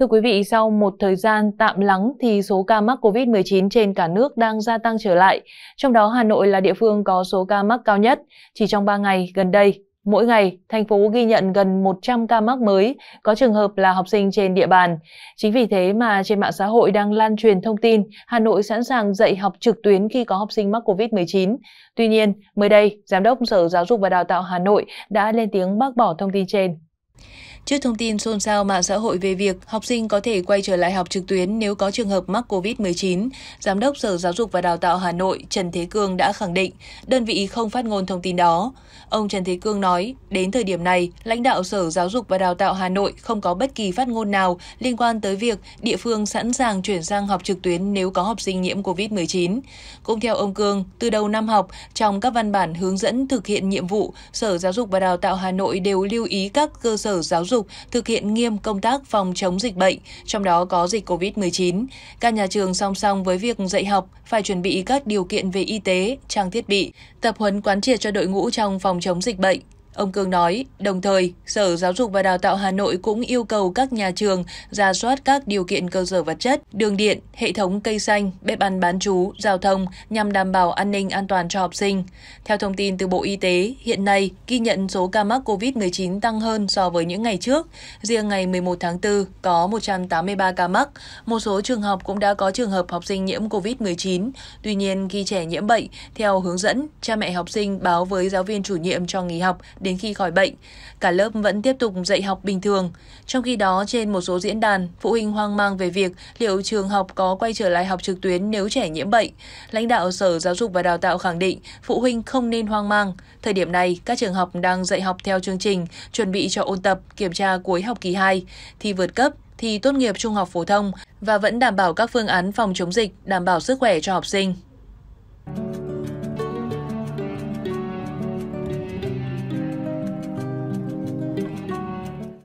Thưa quý vị, sau một thời gian tạm lắng thì số ca mắc COVID-19 trên cả nước đang gia tăng trở lại, trong đó Hà Nội là địa phương có số ca mắc cao nhất. Chỉ trong 3 ngày gần đây, mỗi ngày thành phố ghi nhận gần 100 ca mắc mới, có trường hợp là học sinh trên địa bàn. Chính vì thế mà trên mạng xã hội đang lan truyền thông tin Hà Nội sẵn sàng dạy học trực tuyến khi có học sinh mắc COVID-19. Tuy nhiên, mới đây, Giám đốc Sở Giáo dục và Đào tạo Hà Nội đã lên tiếng bác bỏ thông tin trên. Trước thông tin xôn xao mạng xã hội về việc học sinh có thể quay trở lại học trực tuyến nếu có trường hợp mắc COVID-19, Giám đốc Sở Giáo dục và Đào tạo Hà Nội Trần Thế Cương đã khẳng định đơn vị không phát ngôn thông tin đó. Ông Trần Thế Cương nói, đến thời điểm này, lãnh đạo Sở Giáo dục và Đào tạo Hà Nội không có bất kỳ phát ngôn nào liên quan tới việc địa phương sẵn sàng chuyển sang học trực tuyến nếu có học sinh nhiễm COVID-19. Cũng theo ông Cương, từ đầu năm học, trong các văn bản hướng dẫn thực hiện nhiệm vụ, Sở Giáo dục và Đào tạo Hà Nội đều lưu ý các cơ sở giáo dục dục thực hiện nghiêm công tác phòng chống dịch bệnh, trong đó có dịch COVID-19. Các nhà trường song song với việc dạy học phải chuẩn bị các điều kiện về y tế, trang thiết bị, tập huấn quán triệt cho đội ngũ trong phòng chống dịch bệnh, Ông cường nói, đồng thời, Sở Giáo dục và Đào tạo Hà Nội cũng yêu cầu các nhà trường ra soát các điều kiện cơ sở vật chất, đường điện, hệ thống cây xanh, bếp ăn bán chú giao thông nhằm đảm bảo an ninh an toàn cho học sinh. Theo thông tin từ Bộ Y tế, hiện nay ghi nhận số ca mắc COVID-19 tăng hơn so với những ngày trước. Riêng ngày 11 tháng 4 có 183 ca mắc. Một số trường học cũng đã có trường hợp học sinh nhiễm COVID-19. Tuy nhiên, khi trẻ nhiễm bệnh, theo hướng dẫn, cha mẹ học sinh báo với giáo viên chủ nhiệm cho nghỉ học đến khi khỏi bệnh. Cả lớp vẫn tiếp tục dạy học bình thường. Trong khi đó, trên một số diễn đàn, phụ huynh hoang mang về việc liệu trường học có quay trở lại học trực tuyến nếu trẻ nhiễm bệnh. Lãnh đạo Sở Giáo dục và Đào tạo khẳng định phụ huynh không nên hoang mang. Thời điểm này, các trường học đang dạy học theo chương trình, chuẩn bị cho ôn tập, kiểm tra cuối học kỳ 2, thi vượt cấp, thi tốt nghiệp trung học phổ thông và vẫn đảm bảo các phương án phòng chống dịch, đảm bảo sức khỏe cho học sinh.